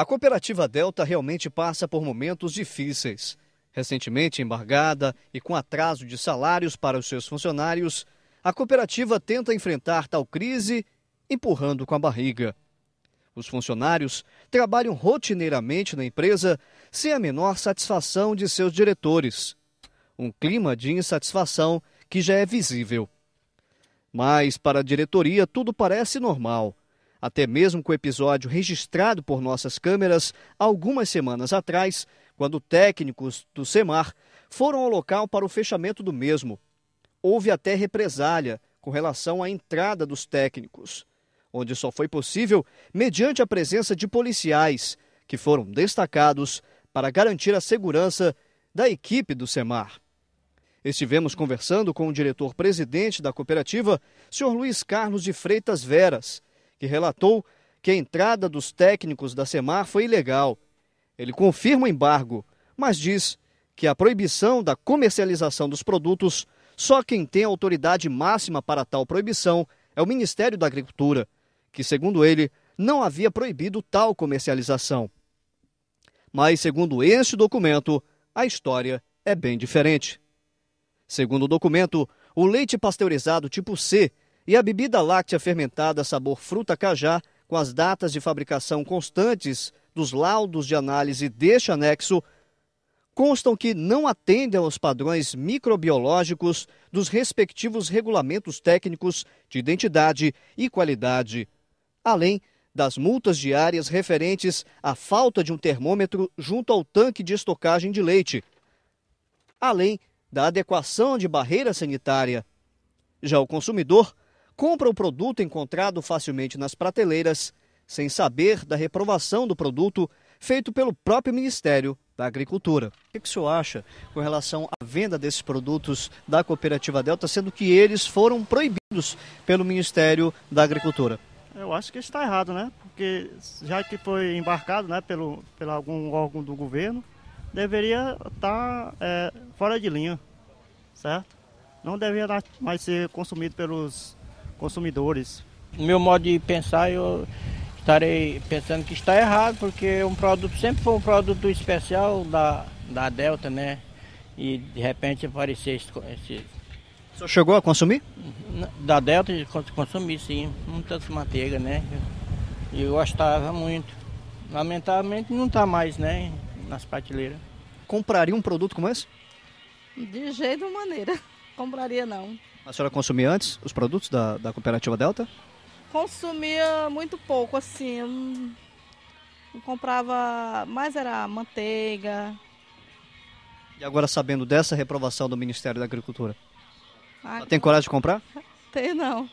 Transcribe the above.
A cooperativa Delta realmente passa por momentos difíceis. Recentemente embargada e com atraso de salários para os seus funcionários, a cooperativa tenta enfrentar tal crise empurrando com a barriga. Os funcionários trabalham rotineiramente na empresa sem a menor satisfação de seus diretores. Um clima de insatisfação que já é visível. Mas para a diretoria tudo parece normal. Até mesmo com o episódio registrado por nossas câmeras algumas semanas atrás, quando técnicos do SEMAR foram ao local para o fechamento do mesmo. Houve até represália com relação à entrada dos técnicos, onde só foi possível mediante a presença de policiais, que foram destacados para garantir a segurança da equipe do SEMAR. Estivemos conversando com o diretor-presidente da cooperativa, senhor Luiz Carlos de Freitas Veras, que relatou que a entrada dos técnicos da SEMAR foi ilegal. Ele confirma o embargo, mas diz que a proibição da comercialização dos produtos, só quem tem autoridade máxima para tal proibição é o Ministério da Agricultura, que, segundo ele, não havia proibido tal comercialização. Mas, segundo este documento, a história é bem diferente. Segundo o documento, o leite pasteurizado tipo C e a bebida láctea fermentada sabor fruta cajá, com as datas de fabricação constantes dos laudos de análise deste anexo, constam que não atendem aos padrões microbiológicos dos respectivos regulamentos técnicos de identidade e qualidade, além das multas diárias referentes à falta de um termômetro junto ao tanque de estocagem de leite, além da adequação de barreira sanitária. Já o consumidor compra o produto encontrado facilmente nas prateleiras, sem saber da reprovação do produto feito pelo próprio Ministério da Agricultura. O que o senhor acha com relação à venda desses produtos da Cooperativa Delta, sendo que eles foram proibidos pelo Ministério da Agricultura? Eu acho que está errado, né? Porque já que foi embarcado né, pelo, pelo algum órgão do governo, deveria tá, estar eh, é, fora de linha, certo? Não deveria mais ser consumido pelos consumidores. No meu modo de pensar, eu estarei pensando que está errado, porque um produto sempre foi um produto especial da, da Delta, né? E de repente aparecer esse, O senhor chegou a consumir? Da Delta consumi sim, muitas manteiga, né? E eu gostava muito. Lamentavelmente não está mais, né? Nas prateleiras. Compraria um produto como esse? De jeito maneira. Compraria não. A senhora consumia antes os produtos da, da cooperativa Delta? Consumia muito pouco, assim. Eu comprava, mais era manteiga. E agora sabendo dessa reprovação do Ministério da Agricultura, Ai, ah, tem coragem de comprar? Tenho não.